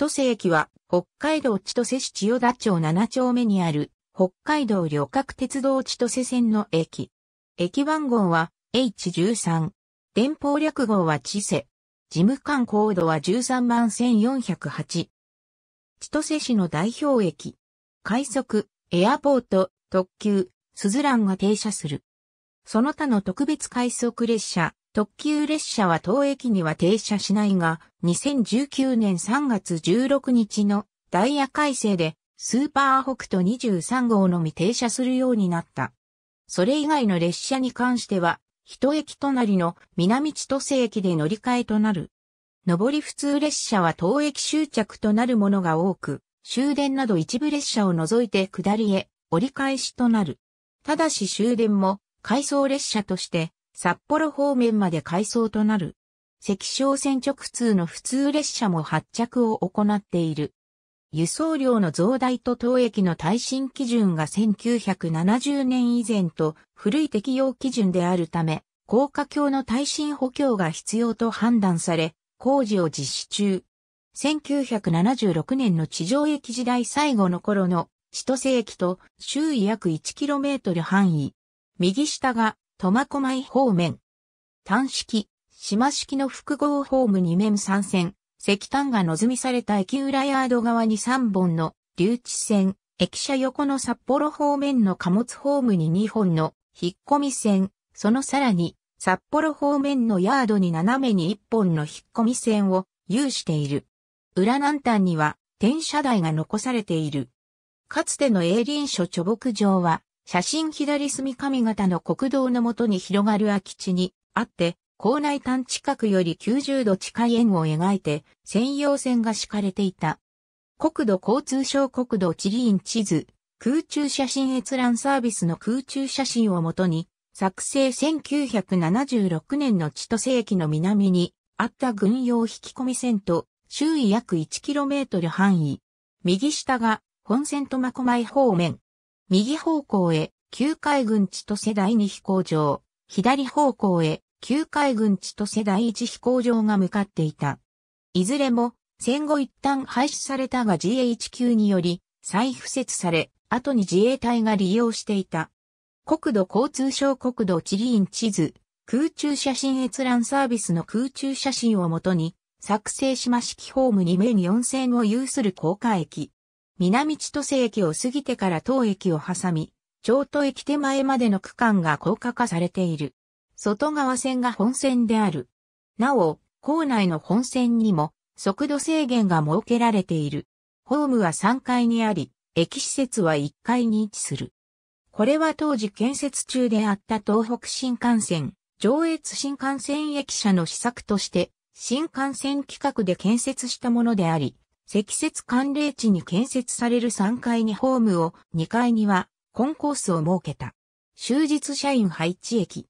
千歳駅は、北海道千歳市千代田町7丁目にある、北海道旅客鉄道千歳線の駅。駅番号は H13。電報略号は千歳。事務官コードは13万1408。千歳市の代表駅。快速、エアポート、特急、スズランが停車する。その他の特別快速列車、特急列車は当駅には停車しないが、2019年3月16日のダイヤ改正で、スーパー北斗23号のみ停車するようになった。それ以外の列車に関しては、一駅隣の南千歳駅で乗り換えとなる。上り普通列車は当駅終着となるものが多く、終電など一部列車を除いて下りへ折り返しとなる。ただし終電も回送列車として札幌方面まで改装となる。赤昇線直通の普通列車も発着を行っている。輸送量の増大と当駅の耐震基準が1970年以前と古い適用基準であるため、高架橋の耐震補強が必要と判断され、工事を実施中。1976年の地上駅時代最後の頃の千歳駅と周囲約 1km 範囲。右下が苫小牧方面。単式、島式の複合ホーム2面3線、石炭が望みされた駅裏ヤード側に3本の留置線、駅舎横の札幌方面の貨物ホームに2本の引っ込み線、そのさらに札幌方面のヤードに斜めに1本の引っ込み線を有している。裏南端には転車台が残されている。かつての営林所貯木場は写真左隅上方の国道のもとに広がる空き地にあって、校内端近くより90度近い円を描いて、専用線が敷かれていた。国土交通省国土地理院地図、空中写真閲覧サービスの空中写真をもとに、作成1976年の千歳駅の南にあった軍用引き込み線と、周囲約 1km 範囲。右下が本線苫小牧方面。右方向へ、旧海軍千歳第二飛行場、左方向へ、旧海軍千歳第一飛行場が向かっていた。いずれも、戦後一旦廃止されたが GHQ により、再付設され、後に自衛隊が利用していた。国土交通省国土地理院地図、空中写真閲覧サービスの空中写真をもとに、作成しま式ホーム2面4 0 0を有する高架駅。南千歳駅を過ぎてから当駅を挟み、京都駅手前までの区間が高架化されている。外側線が本線である。なお、構内の本線にも速度制限が設けられている。ホームは3階にあり、駅施設は1階に位置する。これは当時建設中であった東北新幹線、上越新幹線駅舎の施策として、新幹線規格で建設したものであり、積雪寒冷地に建設される3階にホームを、2階にはコンコースを設けた。終日社員配置駅。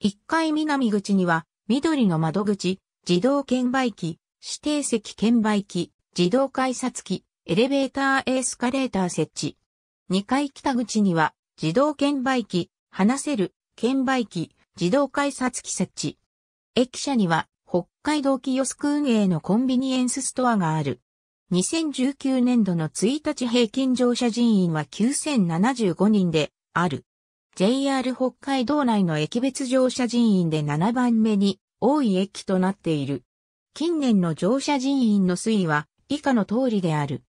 1階南口には、緑の窓口、自動券売機、指定席券売機、自動改札機、エレベーターエスカレーター設置。2階北口には、自動券売機、話せる、券売機、自動改札機設置。駅舎には、北海道キヨスク運営のコンビニエンスストアがある。2019年度の1日平均乗車人員は9075人である。JR 北海道内の駅別乗車人員で7番目に多い駅となっている。近年の乗車人員の推移は以下の通りである。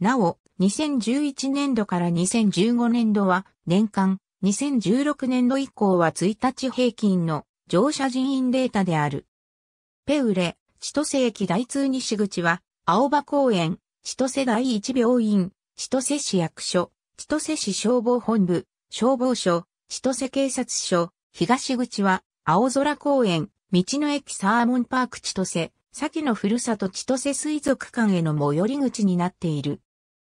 なお、2011年度から2015年度は年間、2016年度以降は1日平均の乗車人員データである。ペウレ、千歳駅大通西口は青葉公園、千歳第一病院、千歳市役所、千歳市消防本部、消防署、千歳警察署、東口は、青空公園、道の駅サーモンパーク千歳、先のふるさと千歳水族館への最寄り口になっている。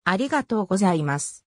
ありがとうございます。